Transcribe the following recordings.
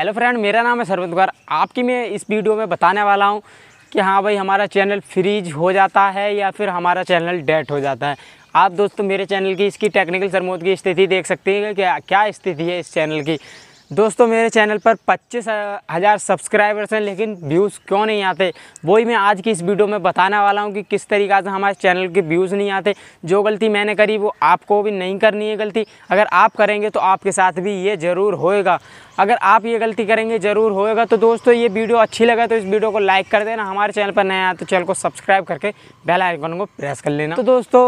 hello friend मेरा नाम है सर्वत कुमार आपकी मैं इस वीडियो में बताने वाला हूँ कि हाँ भाई हमारा चैनल फ्रीज हो जाता है या फिर हमारा चैनल डेट हो जाता है आप दोस्तों मेरे चैनल की इसकी टेक्निकल सरमोद की स्थिति देख सकते हैं कि क्या क्या स्थिति है इस चैनल की दोस्तों मेरे चैनल पर पच्चीस हज़ार सब्सक्राइबर्स हैं लेकिन व्यूज़ क्यों नहीं आते वही मैं आज की इस वीडियो में बताने वाला हूँ कि किस तरीक़े से हमारे चैनल के व्यूज़ नहीं आते जो गलती मैंने करी वो आपको भी नहीं करनी है गलती अगर आप करेंगे तो आपके साथ भी ये ज़रूर होएगा अगर आप ये गलती करेंगे ज़रूर होएगा तो दोस्तों ये वीडियो अच्छी लगा तो इस वीडियो को लाइक कर देना हमारे चैनल पर नया तो चैनल को सब्सक्राइब करके बेल आइकन को प्रेस कर लेना तो दोस्तों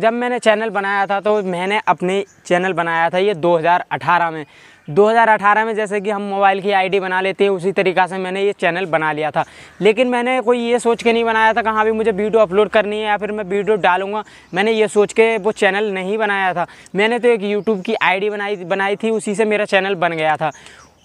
जब मैंने चैनल बनाया था तो मैंने अपने चैनल बनाया था ये 2018 में 2018 में जैसे कि हम मोबाइल की आईडी बना लेते हैं उसी तरीक़ा से मैंने ये चैनल बना लिया था लेकिन मैंने कोई ये सोच के नहीं बनाया था कहाँ भी मुझे वीडियो अपलोड करनी है या फिर मैं वीडियो डालूंगा मैंने ये सोच के वो चैनल नहीं बनाया था मैंने तो एक यूट्यूब की आई बनाई बनाई थी उसी से मेरा चैनल बन गया था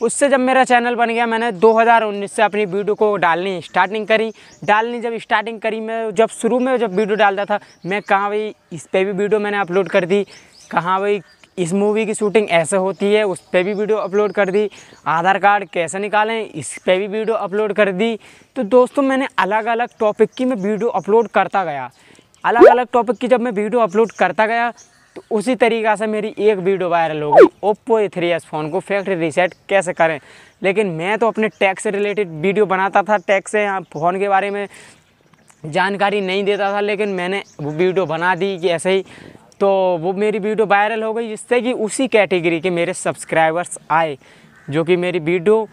उससे जब मेरा चैनल बन गया मैंने 2019 से अपनी वीडियो को डालनी स्टार्टिंग करी डालनी जब स्टार्टिंग करी मैं जब शुरू में जब वीडियो डालता था मैं कहाँ भाई इस पर भी वीडियो मैंने अपलोड कर दी कहाँ भाई इस मूवी की शूटिंग ऐसे होती है उस पर भी वीडियो अपलोड कर दी आधार कार्ड कैसे निकालें इस पर भी वीडियो अपलोड कर दी तो दोस्तों मैंने अलग अलग टॉपिक की मैं वीडियो अपलोड करता गया अलग अलग टॉपिक की जब मैं वीडियो अपलोड करता गया तो उसी तरीक़ा से मेरी एक वीडियो वायरल हो गई Oppo A three S phone को फैक्ट्री रीसेट कैसे करें लेकिन मैं तो अपने टैक्स से रिलेटेड वीडियो बनाता था टैक्स से यहाँ फ़ोन के बारे में जानकारी नहीं देता था लेकिन मैंने वो वीडियो बना दी कि ऐसे ही तो वो मेरी वीडियो वायरल हो गई जिससे कि उसी कैटेगरी के मेरे सब्सक्राइबर्स आए जो कि मेरी वीडियो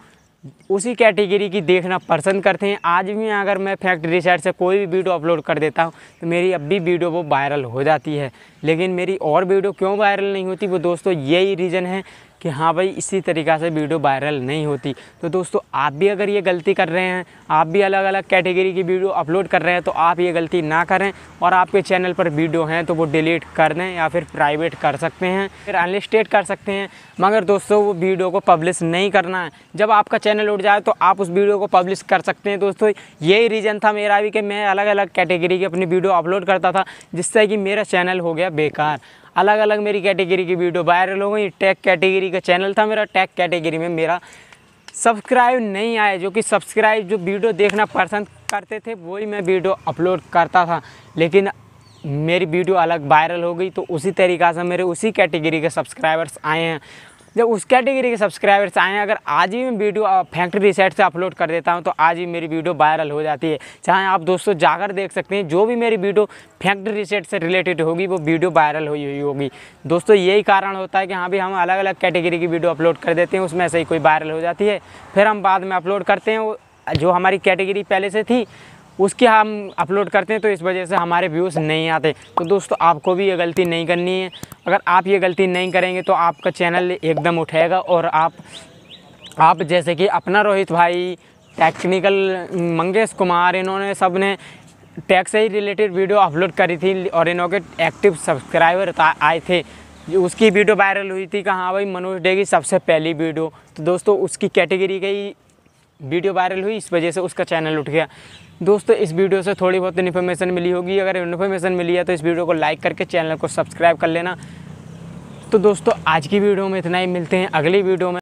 उसी कैटेगरी की देखना पसंद करते हैं आज भी अगर मैं फैक्ट्री साइड से कोई भी वीडियो अपलोड कर देता हूँ तो मेरी अब भी वीडियो वो वायरल हो जाती है लेकिन मेरी और वीडियो क्यों वायरल नहीं होती वो दोस्तों यही रीज़न है कि हाँ भाई इसी तरीक़ा से वीडियो वायरल नहीं होती तो दोस्तों आप भी अगर ये गलती कर रहे हैं आप भी अलग अलग कैटेगरी की वीडियो अपलोड कर रहे हैं तो आप ये गलती ना करें और आपके चैनल पर वीडियो हैं तो वो डिलीट कर दें या फिर प्राइवेट कर सकते हैं फिर अनलिस्टेड कर सकते हैं मगर दोस्तों वो वीडियो को पब्लिश नहीं करना है जब आपका चैनल उठ जाए तो आप उस वीडियो को पब्लिश कर सकते हैं दोस्तों यही रीज़न था मेरा भी कि मैं अलग अलग कैटेगरी की अपनी वीडियो अपलोड करता था जिससे कि मेरा चैनल हो गया बेकार अलग अलग मेरी कैटेगरी की वीडियो वायरल हो गई टैग कैटेगरी का चैनल था मेरा टैग कैटेगरी में मेरा सब्सक्राइब नहीं आए जो कि सब्सक्राइब जो वीडियो देखना पसंद करते थे वही मैं वीडियो अपलोड करता था लेकिन मेरी वीडियो अलग वायरल हो गई तो उसी तरीक़ा से मेरे उसी कैटेगरी के सब्सक्राइबर्स आए हैं जब उस कैटेगरी के सब्सक्राइबर्स आए अगर आज ही मैं वीडियो फैक्ट्री रिसेट से अपलोड कर देता हूँ तो आज ही मेरी वीडियो वायरल हो जाती है चाहे आप दोस्तों जाकर देख सकते हैं जो भी मेरी वीडियो फैक्ट्री रिसेट से रिलेटेड होगी वो वीडियो वायरल हुई हुई होगी दोस्तों यही कारण होता है कि हाँ भी हम अलग अलग कैटेगरी की वीडियो अपलोड कर देते हैं उसमें से ही कोई वायरल हो जाती है फिर हम बाद में अपलोड करते हैं जो हमारी कैटेगरी पहले से थी उसके हम अपलोड करते हैं तो इस वजह से हमारे व्यूज़ नहीं आते तो दोस्तों आपको भी ये गलती नहीं करनी है अगर आप ये गलती नहीं करेंगे तो आपका चैनल एकदम उठेगा और आप आप जैसे कि अपना रोहित भाई टेक्निकल मंगेश कुमार इन्होंने सब ने टैक्स से ही रिलेटेड वीडियो अपलोड करी थी और इन्हों के एक्टिव सब्सक्राइबर आए थे उसकी वीडियो वायरल हुई थी कि हाँ भाई मनोज डे की सबसे पहली वीडियो तो दोस्तों उसकी कैटेगरी ही वीडियो वायरल हुई इस वजह से उसका चैनल उठ गया दोस्तों इस वीडियो से थोड़ी बहुत इन्फॉर्मेशन मिली होगी अगर इन्फॉर्मेशन मिली है तो इस वीडियो को लाइक करके चैनल को सब्सक्राइब कर लेना तो दोस्तों आज की वीडियो में इतना ही मिलते हैं अगली वीडियो में